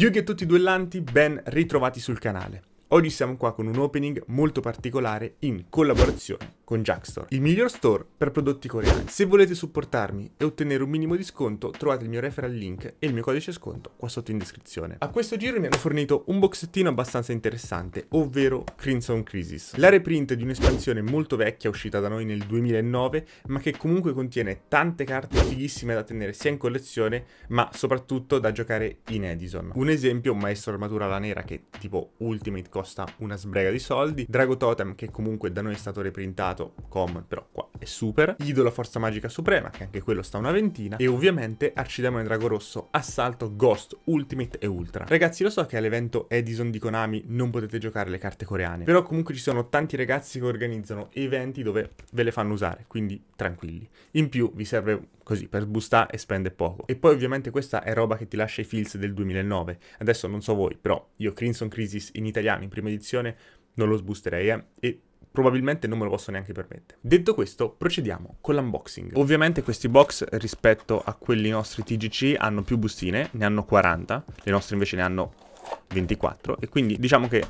Yu-Gi-Oh! Tutti i duellanti, ben ritrovati sul canale. Oggi siamo qua con un opening molto particolare in collaborazione con Jackstore, il miglior store per prodotti coreani. Se volete supportarmi e ottenere un minimo di sconto, trovate il mio referral link e il mio codice sconto qua sotto in descrizione. A questo giro mi hanno fornito un boxettino abbastanza interessante, ovvero Crimson Crisis, la reprint di un'espansione molto vecchia uscita da noi nel 2009, ma che comunque contiene tante carte fighissime da tenere sia in collezione, ma soprattutto da giocare in Edison. Un esempio, un Maestro Armatura alla Nera, che è tipo Ultimate costa una sbrega di soldi. Drago Totem, che comunque da noi è stato reprintato, common, però qua è super. Idolo Forza Magica Suprema, che anche quello sta una ventina. E ovviamente Arcidemone Drago Rosso, Assalto, Ghost, Ultimate e Ultra. Ragazzi, lo so che all'evento Edison di Konami non potete giocare le carte coreane, però comunque ci sono tanti ragazzi che organizzano eventi dove ve le fanno usare, quindi tranquilli. In più vi serve così per sbustare e spende poco. E poi ovviamente questa è roba che ti lascia i feels del 2009. Adesso non so voi, però io Crimson Crisis in italiano in prima edizione non lo sboosterei eh, e probabilmente non me lo posso neanche permettere. Detto questo, procediamo con l'unboxing. Ovviamente questi box rispetto a quelli nostri TGC hanno più bustine, ne hanno 40, le nostre invece ne hanno 24 e quindi diciamo che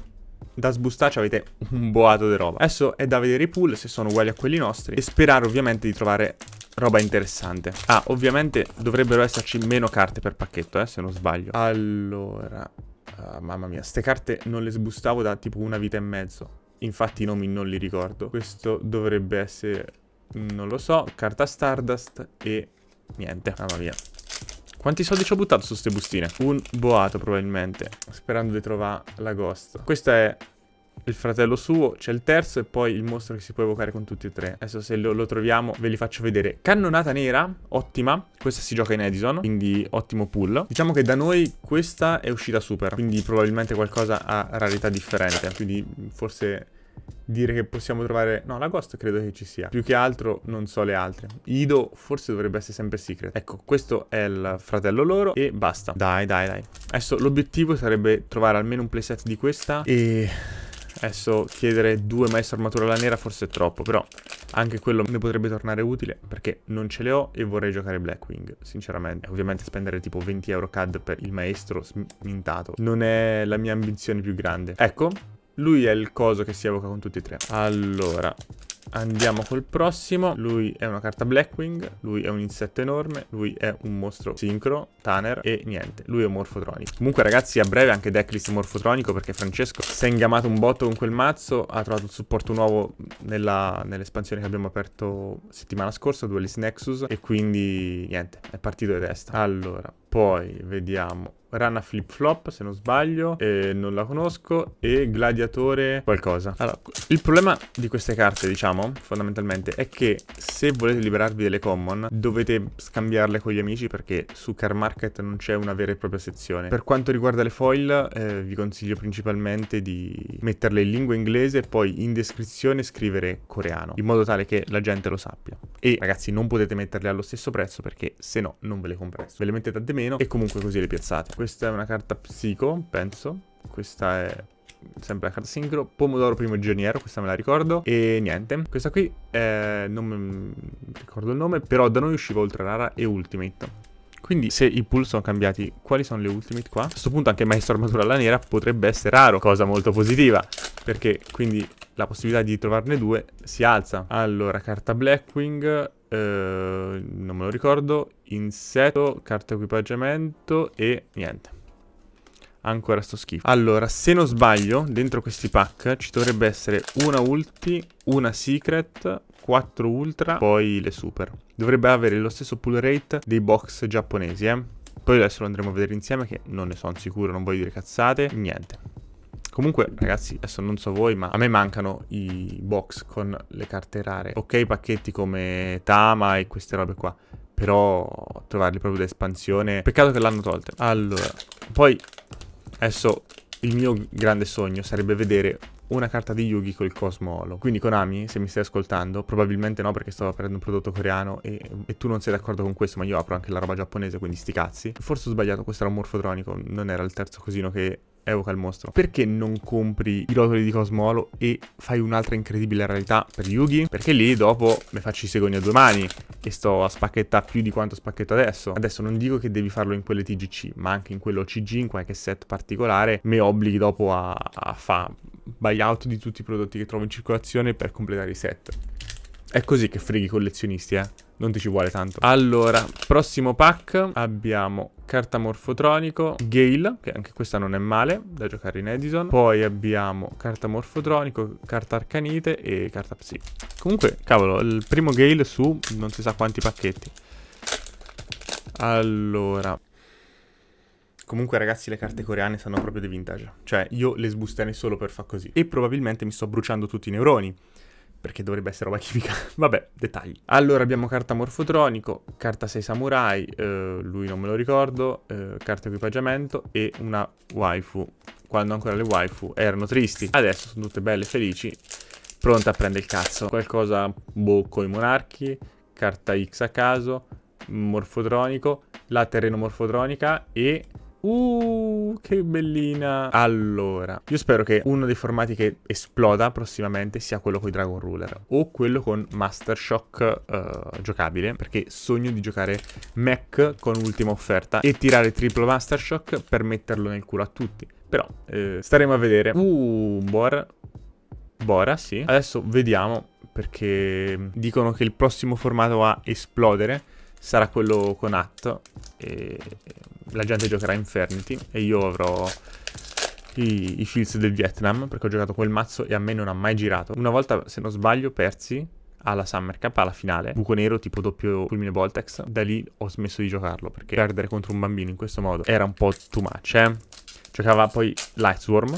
da sbustarci avete un boato di roba. Adesso è da vedere i pool se sono uguali a quelli nostri e sperare ovviamente di trovare roba interessante. Ah, ovviamente dovrebbero esserci meno carte per pacchetto, eh, se non sbaglio. Allora, Ah, mamma mia, ste carte non le sbustavo da tipo una vita e mezzo. Infatti i nomi non li ricordo. Questo dovrebbe essere, non lo so, carta Stardust e niente, mamma mia. Quanti soldi ci ho buttato su queste bustine? Un boato probabilmente, sperando di trovare la ghost. Questa è il fratello suo, c'è il terzo e poi il mostro che si può evocare con tutti e tre. Adesso se lo, lo, troviamo ve li faccio vedere. Cannonata nera, ottima. Questa si gioca in Edison, quindi ottimo pull. Diciamo che da noi questa è uscita super, quindi probabilmente qualcosa a rarità differente. Quindi forse dire che possiamo trovare... No, la Ghost credo che ci sia. Più che altro non so le altre. Ido forse dovrebbe essere sempre secret. Ecco, questo è il fratello loro e basta. Dai, dai, dai. Adesso l'obiettivo sarebbe trovare almeno un playset di questa e Adesso chiedere due maestro armatura alla nera forse è troppo, però anche quello mi potrebbe tornare utile perché non ce le ho e vorrei giocare Blackwing, sinceramente. Ovviamente spendere tipo 20 euro CAD per il maestro smintato non è la mia ambizione più grande. Ecco, lui è il coso che si evoca con tutti e tre. Allora, Andiamo col prossimo. Lui è una carta Blackwing, lui è un insetto enorme, lui è un mostro sincro, Tanner e niente, lui è un morfotronico. Comunque ragazzi a breve anche decklist morfotronico perché Francesco si è ingamato un botto con quel mazzo, ha trovato il supporto nuovo nell'espansione nell che abbiamo aperto settimana scorsa, Duelist Nexus e quindi niente, è partito di testa. Allora, poi vediamo Rana Flip Flop, se non sbaglio, eh, non la conosco, e Gladiatore qualcosa. Allora, il problema di queste carte, diciamo, fondamentalmente, è che se volete liberarvi delle common, dovete scambiarle con gli amici perché su Car Market non c'è una vera e propria sezione. Per quanto riguarda le foil, eh, vi consiglio principalmente di metterle in lingua inglese e poi in descrizione scrivere coreano, in modo tale che la gente lo sappia. E ragazzi, non potete metterle allo stesso prezzo perché se no non ve le comprate. Ve le mettete a de meno e comunque così le piazzate. Questa è una carta psico, penso. Questa è sempre la carta sincro, pomodoro primogeniero, questa me la ricordo, e niente, questa qui, è... Eh, non mi ricordo il nome, però da noi usciva oltre rara e ultimate. Quindi se i pool sono cambiati, quali sono le ultimate qua? A questo punto anche maestro armatura alla nera potrebbe essere raro, cosa molto positiva, perché quindi la possibilità di trovarne due si alza. Allora, carta Blackwing, eh, non me lo ricordo, insetto, carta equipaggiamento e niente. Ancora sto schifo. Allora, se non sbaglio, dentro questi pack ci dovrebbe essere una ulti, una secret, quattro ultra, poi le super. Dovrebbe avere lo stesso pull rate dei box giapponesi, eh. Poi adesso lo andremo a vedere insieme che non ne sono sicuro, non voglio dire cazzate, niente. Comunque, ragazzi, adesso non so voi, ma a me mancano i box con le carte rare. Ok, pacchetti come Tama e queste robe qua. Però trovarli proprio d'espansione. Peccato che l'hanno tolte. Allora, poi adesso il mio grande sogno sarebbe vedere una carta di Yugi col Cosmo Holo. Quindi Konami, se mi stai ascoltando, probabilmente no perché stavo aprendo un prodotto coreano e, e tu non sei d'accordo con questo, ma io apro anche la roba giapponese, quindi sti cazzi. Forse ho sbagliato, questo era un morfodronico, non era il terzo cosino che evoca il mostro. Perché non compri i rotoli di Cosmolo e fai un'altra incredibile rarità per Yugi? Perché lì dopo mi faccio i segoni a due mani e sto a spacchettare più di quanto spacchetto adesso. Adesso non dico che devi farlo in quelle TGC, ma anche in quello CG, in qualche set particolare, mi obblighi dopo a, a fare buyout di tutti i prodotti che trovo in circolazione per completare i set. È così che freghi i collezionisti, eh. Non ti ci vuole tanto. Allora, prossimo pack abbiamo carta morfotronico, Gale, che anche questa non è male da giocare in Edison. Poi abbiamo carta morfotronico, carta arcanite e carta psi. Comunque, cavolo, il primo Gale su non si sa quanti pacchetti. Allora, Comunque ragazzi le carte coreane sono proprio di vintage, cioè io le sbusterei solo per far così e probabilmente mi sto bruciando tutti i neuroni perché dovrebbe essere roba chimica. Vabbè, dettagli. Allora abbiamo carta morfotronico, carta 6 samurai, eh, lui non me lo ricordo, eh, carta equipaggiamento e una waifu. Quando ancora le waifu erano tristi. Adesso sono tutte belle e felici, pronte a prendere il cazzo. Qualcosa, bocco con i monarchi, carta X a caso, morfotronico, la terreno morfotronica e Uh, che bellina. Allora, io spero che uno dei formati che esploda prossimamente sia quello con i Dragon Ruler o quello con Master Shock uh, giocabile, perché sogno di giocare mech con ultima offerta e tirare triplo Master Shock per metterlo nel culo a tutti. Però, eh, staremo a vedere. Uh, Bora. Bora, sì. Adesso vediamo, perché dicono che il prossimo formato a esplodere sarà quello con Atto. E la gente giocherà Infernity e io avrò i, i Shields del Vietnam perché ho giocato quel mazzo e a me non ha mai girato. Una volta, se non sbaglio, persi alla Summer Cup, alla finale, buco nero tipo doppio fulmine Voltex, da lì ho smesso di giocarlo perché perdere contro un bambino in questo modo era un po' too much, eh? Giocava poi Lightsworm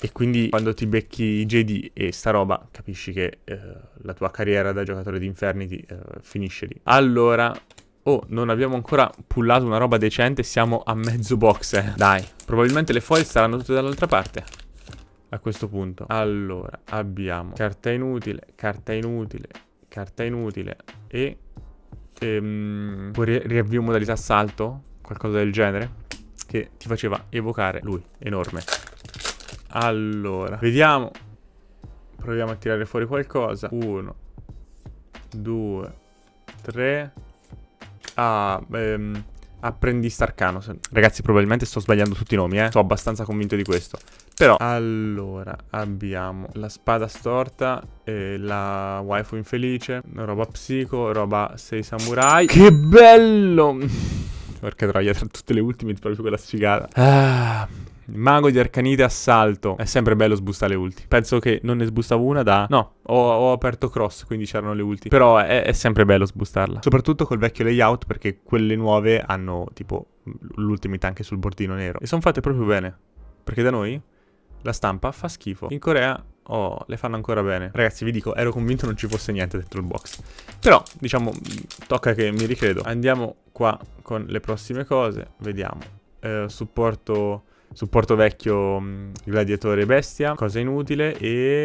e quindi quando ti becchi JD e sta roba capisci che eh, la tua carriera da giocatore di Infernity eh, finisce lì. Allora Oh, non abbiamo ancora pullato una roba decente, siamo a mezzo box, eh. Dai, probabilmente le foglie saranno tutte dall'altra parte. A questo punto. Allora, abbiamo carta inutile, carta inutile, carta inutile e... Ehm, poi riavvio modalità salto, qualcosa del genere, che ti faceva evocare lui, enorme. Allora, vediamo. Proviamo a tirare fuori qualcosa. Uno, due, tre a... Ehm, apprendista arcano. Ragazzi, probabilmente sto sbagliando tutti i nomi, eh. Sono abbastanza convinto di questo. Però, allora, abbiamo la spada storta, e la waifu infelice, roba psico, roba sei samurai. Che bello! Perché troia tra tutte le ultime, proprio quella sfigata. Ah... Il mago di Arcanite assalto. È sempre bello sbustare le ulti. Penso che non ne sbustavo una da... No, ho, ho aperto cross, quindi c'erano le ulti. Però è, è sempre bello sbustarla. Soprattutto col vecchio layout, perché quelle nuove hanno tipo l'ultimità anche sul bordino nero. E sono fatte proprio bene. Perché da noi la stampa fa schifo. In Corea Oh, le fanno ancora bene. Ragazzi, vi dico, ero convinto non ci fosse niente dentro il box. Però, diciamo, tocca che mi ricredo. Andiamo qua con le prossime cose. Vediamo. Eh, supporto Supporto vecchio mh, mm, gladiatore bestia, cosa inutile e...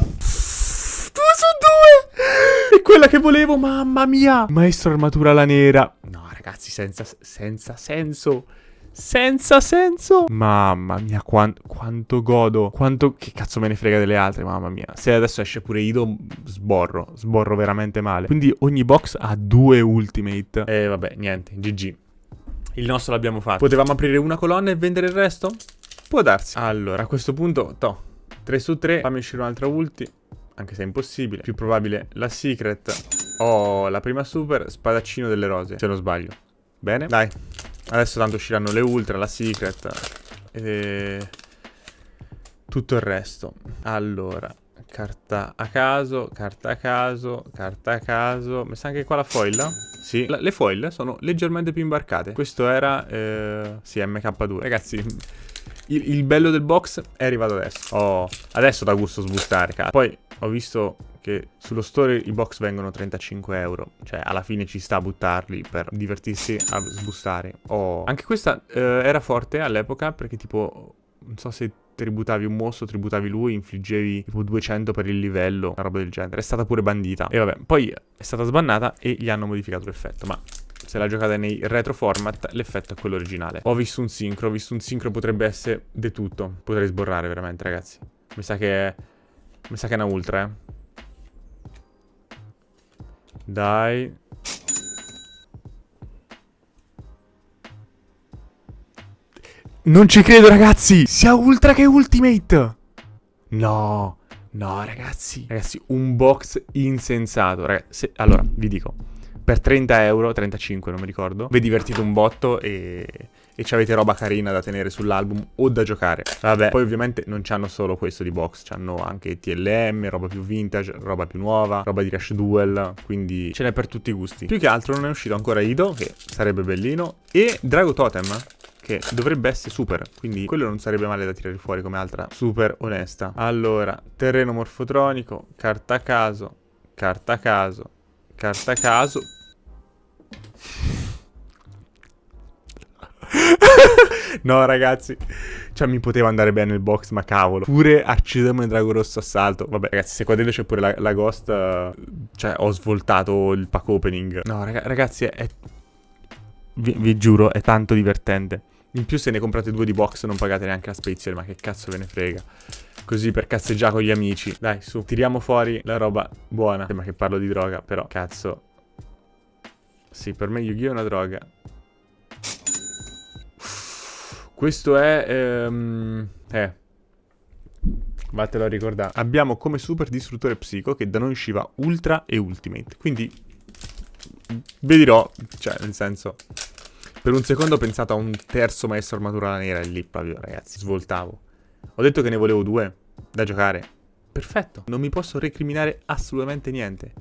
due su due! È quella che volevo, mamma mia! Maestro armatura la nera. No ragazzi, senza, senza senso. Senza senso Mamma mia quan quanto godo Quanto che cazzo me ne frega delle altre Mamma mia Se adesso esce pure Ido Sborro Sborro veramente male Quindi ogni box ha due ultimate E eh, vabbè niente GG il nostro l'abbiamo fatto. Potevamo aprire una colonna e vendere il resto? Può darsi. Allora, a questo punto, to. 3 su 3. Fammi uscire un'altra ulti. Anche se è impossibile. Più probabile la secret. Oh, la prima super. Spadaccino delle rose. Se non sbaglio. Bene. Dai. Adesso tanto usciranno le ultra, la secret. E... Tutto il resto. Allora. Carta a caso, carta a caso, carta a caso. Mi sa anche qua la foil? Sì, la, le foil sono leggermente più imbarcate. Questo era, eh, sì, MK2. Ragazzi, il, il, bello del box è arrivato adesso. Oh, adesso da gusto sbustare, cazzo. Poi ho visto che sullo store i box vengono 35 euro. Cioè, alla fine ci sta a buttarli per divertirsi a sbustare. Oh, anche questa eh, era forte all'epoca perché tipo, non so se tributavi un mostro, tributavi lui, infliggevi tipo 200 per il livello, una roba del genere. È stata pure bandita. E vabbè, poi è stata sbannata e gli hanno modificato l'effetto, ma se la giocate nei retro format, l'effetto è quello originale. Ho visto un sincro, ho visto un sincro, potrebbe essere de tutto. Potrei sborrare veramente, ragazzi. Mi sa che... Mi sa che è una ultra, eh. Dai. Non ci credo ragazzi Sia ultra che ultimate No No ragazzi Ragazzi un box insensato ragazzi, se, Allora vi dico Per 30 euro 35 non mi ricordo Vi divertite un botto e e ci avete roba carina da tenere sull'album o da giocare. Vabbè, poi ovviamente non c'hanno solo questo di box, c'hanno anche TLM, roba più vintage, roba più nuova, roba di Rush Duel, quindi ce n'è per tutti i gusti. Più che altro non è uscito ancora Ido, che sarebbe bellino, e Drago Totem che dovrebbe essere super, quindi quello non sarebbe male da tirare fuori come altra super onesta. Allora, terreno morfotronico, carta a caso, carta a caso, carta a caso. no ragazzi Cioè mi poteva andare bene il box ma cavolo Pure il Drago Rosso Assalto Vabbè ragazzi se qua dentro c'è pure la, la, Ghost eh, Cioè ho svoltato il pack opening No raga ragazzi è, è vi, vi, giuro, è tanto divertente. In più se ne comprate due di box non pagate neanche la spedizione, ma che cazzo ve ne frega. Così per cazzeggiare con gli amici. Dai, su, tiriamo fuori la roba buona. Sembra che parlo di droga, però cazzo. Sì, per me Yu-Gi-Oh è una droga. Questo è... Ehm, eh... Vattelo a ricordare. Abbiamo come super distruttore psico che da noi usciva Ultra e Ultimate. Quindi... Vedirò. cioè, nel senso... Per un secondo ho pensato a un terzo maestro armatura nera lì proprio, ragazzi. Svoltavo. Ho detto che ne volevo due da giocare. Perfetto. Non mi posso recriminare assolutamente niente.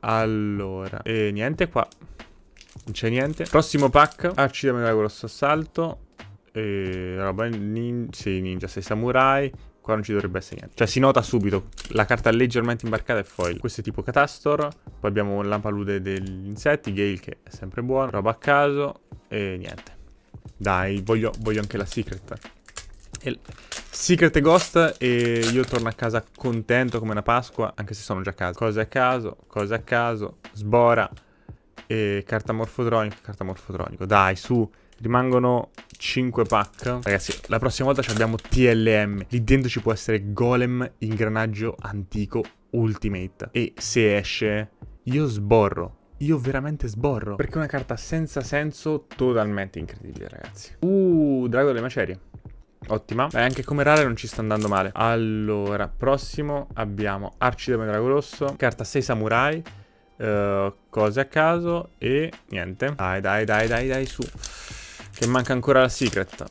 Allora. E niente qua. Non c'è niente. Prossimo pack. Arci da grosso assalto. E roba nin sì, ninja, sei samurai. Qua non ci dovrebbe essere niente. Cioè si nota subito, la carta leggermente imbarcata è foil. Questo è tipo Catastor, poi abbiamo Lampalude degli insetti, Gale che è sempre buono, roba a caso e niente. Dai, voglio, voglio anche la Secret. E... Secret e Ghost e io torno a casa contento come una Pasqua, anche se sono già a casa. Cose a caso, cose a caso, sbora e carta morfotronico, carta morfotronico. Dai, su, rimangono 5 pack. Ragazzi, la prossima volta abbiamo TLM. Lì dentro ci può essere Golem, ingranaggio antico, ultimate. E se esce, io sborro. Io veramente sborro. Perché è una carta senza senso totalmente incredibile, ragazzi. Uh, Drago delle macerie. Ottima. Beh, anche come rare non ci sta andando male. Allora, prossimo abbiamo Arcideme Drago Rosso, carta 6 Samurai, uh, cose a caso e niente. Dai, dai, dai, dai, dai, su. Che manca ancora la secret.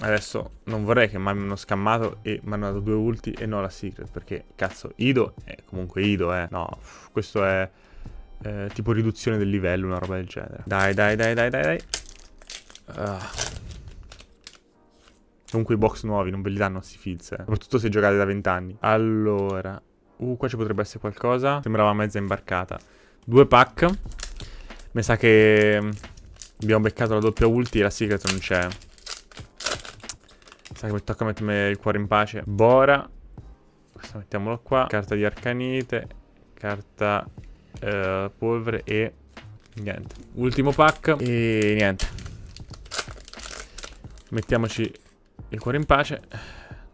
Adesso non vorrei che mi hanno scammato e mi hanno dato due ulti e no la secret. Perché, cazzo, Ido è comunque Ido, eh. No, questo è eh, tipo riduzione del livello, una roba del genere. Dai, dai, dai, dai, dai, dai. Ah. Comunque i box nuovi non ve li danno sti fizz, eh. Soprattutto se giocate da vent'anni Allora. Uh, qua ci potrebbe essere qualcosa. Sembrava mezza imbarcata. Due pack. Mi sa che... Abbiamo beccato la doppia ulti e la secret non c'è. Sai che mi tocca mettermi il cuore in pace. Bora. Questo mettiamolo qua. Carta di arcanite. Carta eh, polvere e... Niente. Ultimo pack. E niente. Mettiamoci il cuore in pace.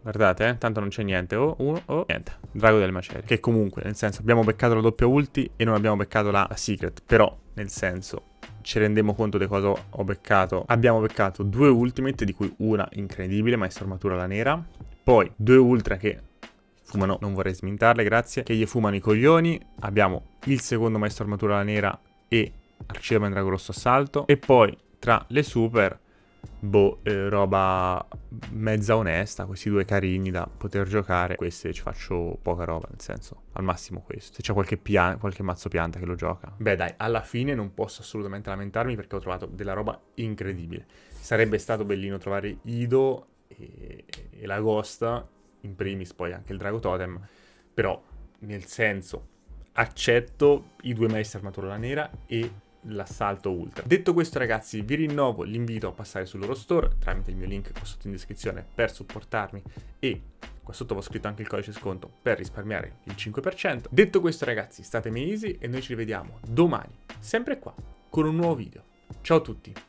Guardate, eh, tanto non c'è niente. O oh, uno, o oh, niente. Drago del macerie. Che comunque, nel senso, abbiamo beccato la doppia ulti e non abbiamo beccato la secret. Però, nel senso, ci rendiamo conto di cosa ho beccato. Abbiamo beccato due ultimate, di cui una incredibile, maestro armatura la nera. Poi due ultra che fumano, non vorrei smintarle, grazie, che gli fumano i coglioni. Abbiamo il secondo maestro armatura la nera e Arciere Mandragorosso Assalto. E poi tra le super boh, eh, roba mezza onesta, questi due carini da poter giocare, queste ci faccio poca roba, nel senso, al massimo questo. Se c'è qualche, pian- qualche mazzo pianta che lo gioca. Beh dai, alla fine non posso assolutamente lamentarmi perché ho trovato della roba incredibile. Sarebbe stato bellino trovare Ido e, e l'Agosta, in primis poi anche il Drago Totem, però nel senso accetto i due maestri armatura nera e l'assalto ultra. Detto questo ragazzi vi rinnovo l'invito a passare sul loro store tramite il mio link qua sotto in descrizione per supportarmi e qua sotto ho scritto anche il codice sconto per risparmiare il 5%. Detto questo ragazzi statemi easy e noi ci rivediamo domani sempre qua con un nuovo video. Ciao a tutti!